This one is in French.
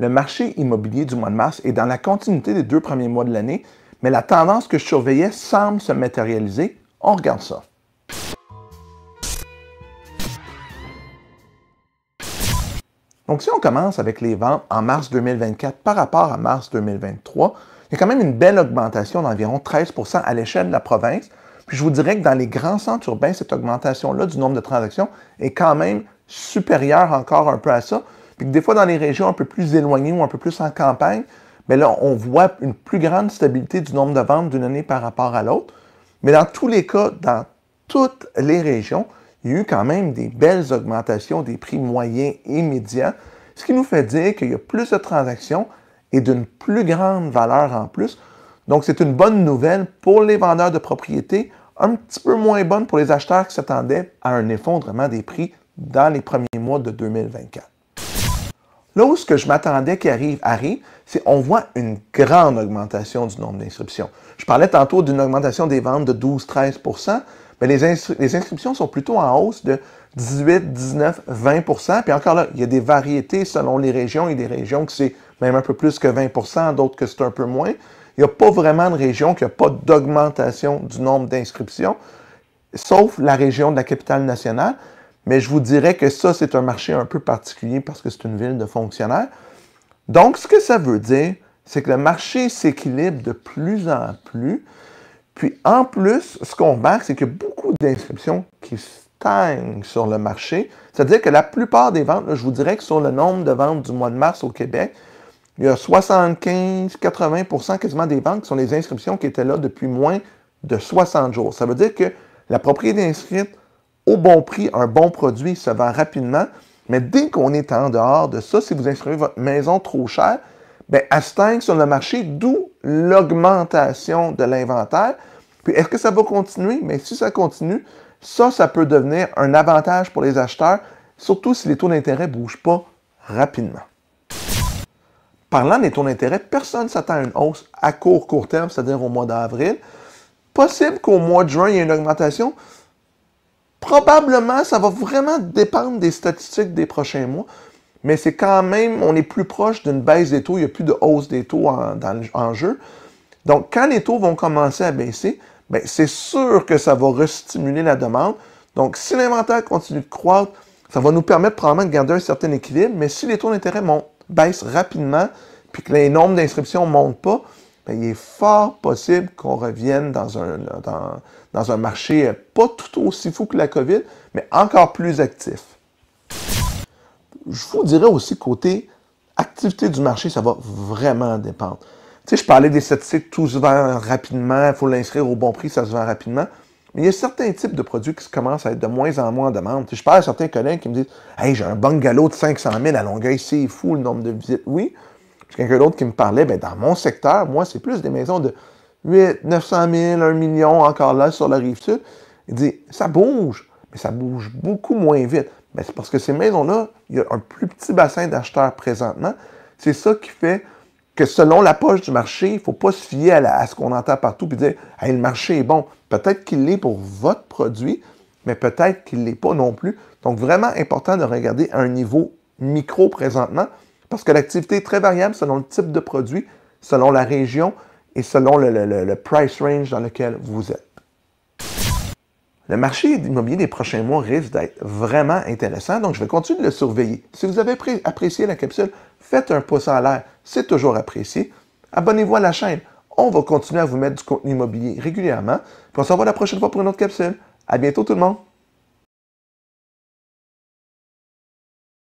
Le marché immobilier du mois de mars est dans la continuité des deux premiers mois de l'année, mais la tendance que je surveillais semble se matérialiser. On regarde ça. Donc, si on commence avec les ventes en mars 2024 par rapport à mars 2023, il y a quand même une belle augmentation d'environ 13 à l'échelle de la province. Puis je vous dirais que dans les grands centres urbains, cette augmentation-là du nombre de transactions est quand même supérieure encore un peu à ça. Puis des fois, dans les régions un peu plus éloignées ou un peu plus en campagne, mais ben là, on voit une plus grande stabilité du nombre de ventes d'une année par rapport à l'autre. Mais dans tous les cas, dans toutes les régions, il y a eu quand même des belles augmentations des prix moyens et médians, ce qui nous fait dire qu'il y a plus de transactions et d'une plus grande valeur en plus. Donc, c'est une bonne nouvelle pour les vendeurs de propriétés, un petit peu moins bonne pour les acheteurs qui s'attendaient à un effondrement des prix dans les premiers mois de 2024. Là ce que je m'attendais qui arrive, arrive, c'est qu'on voit une grande augmentation du nombre d'inscriptions. Je parlais tantôt d'une augmentation des ventes de 12-13 mais les, inscriptions sont plutôt en hausse de 18, 19, 20 Puis encore là, il y a des variétés selon les régions. Il y a des régions qui c'est même un peu plus que 20 d'autres que c'est un peu moins. Il n'y a pas vraiment de région qui n'a pas d'augmentation du nombre d'inscriptions, sauf la région de la capitale nationale. Mais je vous dirais que ça, c'est un marché un peu particulier parce que c'est une ville de fonctionnaires. Donc, ce que ça veut dire, c'est que le marché s'équilibre de plus en plus. Puis en plus, ce qu'on remarque, c'est que beaucoup d'inscriptions qui stagnent sur le marché. C'est-à-dire que la plupart des ventes, je vous dirais que sur le nombre de ventes du mois de mars au Québec, il y a 75-80 quasiment des ventes qui sont des inscriptions qui étaient là depuis moins de 60 jours. Ça veut dire que la propriété inscrite au bon prix, un bon produit se vend rapidement. Mais dès qu'on est en dehors de ça, si vous inscrivez votre maison trop cher, bien, elle stagne sur le marché, d'où l'augmentation de l'inventaire. Puis est-ce que ça va continuer? Mais si ça continue, ça, ça peut devenir un avantage pour les acheteurs, surtout si les taux d'intérêt ne bougent pas rapidement. Parlant des taux d'intérêt, personne ne s'attend à une hausse à court, court terme, c'est-à-dire au mois d'avril. Possible qu'au mois de juin, il y ait une augmentation, Probablement, ça va vraiment dépendre des statistiques des prochains mois, mais c'est quand même, on est plus proche d'une baisse des taux, il n'y a plus de hausse des taux en, jeu. Donc, quand les taux vont commencer à baisser, ben, c'est sûr que ça va restimuler la demande. Donc, si l'inventaire continue de croître, ça va nous permettre probablement de garder un certain équilibre, mais si les taux d'intérêt baissent rapidement, puis que les nombres d'inscriptions ne montent pas, ben, il est fort possible qu'on revienne dans un, marché pas tout aussi fou que la COVID, mais encore plus actif. Je vous dirais aussi côté activité du marché, ça va vraiment dépendre. Tu sais, je parlais des statistiques, tout se vend rapidement, il faut l'inscrire au bon prix, ça se vend rapidement. Mais il y a certains types de produits qui commencent à être de moins en moins en demande. je parle à certains collègues qui me disent Hey, j'ai un bungalow de 500 000 à Longueuil, c'est fou le nombre de visites. Oui, quelqu'un d'autre qui me parlait, ben, dans mon secteur, moi, c'est plus des maisons de 8, 900 000, 1 million, encore là, sur la rive sud. Il dit, ça bouge, mais ça bouge beaucoup moins vite. Mais ben, c'est parce que ces maisons-là, il y a un plus petit bassin d'acheteurs présentement. C'est ça qui fait que selon la poche du marché, il ne faut pas se fier à, ce qu'on entend partout et dire le marché est bon. Peut-être qu'il l'est pour votre produit, mais peut-être qu'il ne l'est pas non plus. Donc, vraiment important de regarder un niveau micro présentement parce que l'activité est très variable selon le type de produit, selon la région et selon le, price range dans lequel vous êtes. Le marché immobilier des prochains mois risque d'être vraiment intéressant, donc je vais continuer de le surveiller. Si vous avez apprécié la capsule, faites un pouce en l'air, c'est toujours apprécié. Abonnez-vous à la chaîne, on va continuer à vous mettre du contenu immobilier régulièrement. Puis on se revoit la prochaine fois pour une autre capsule. À bientôt tout le monde!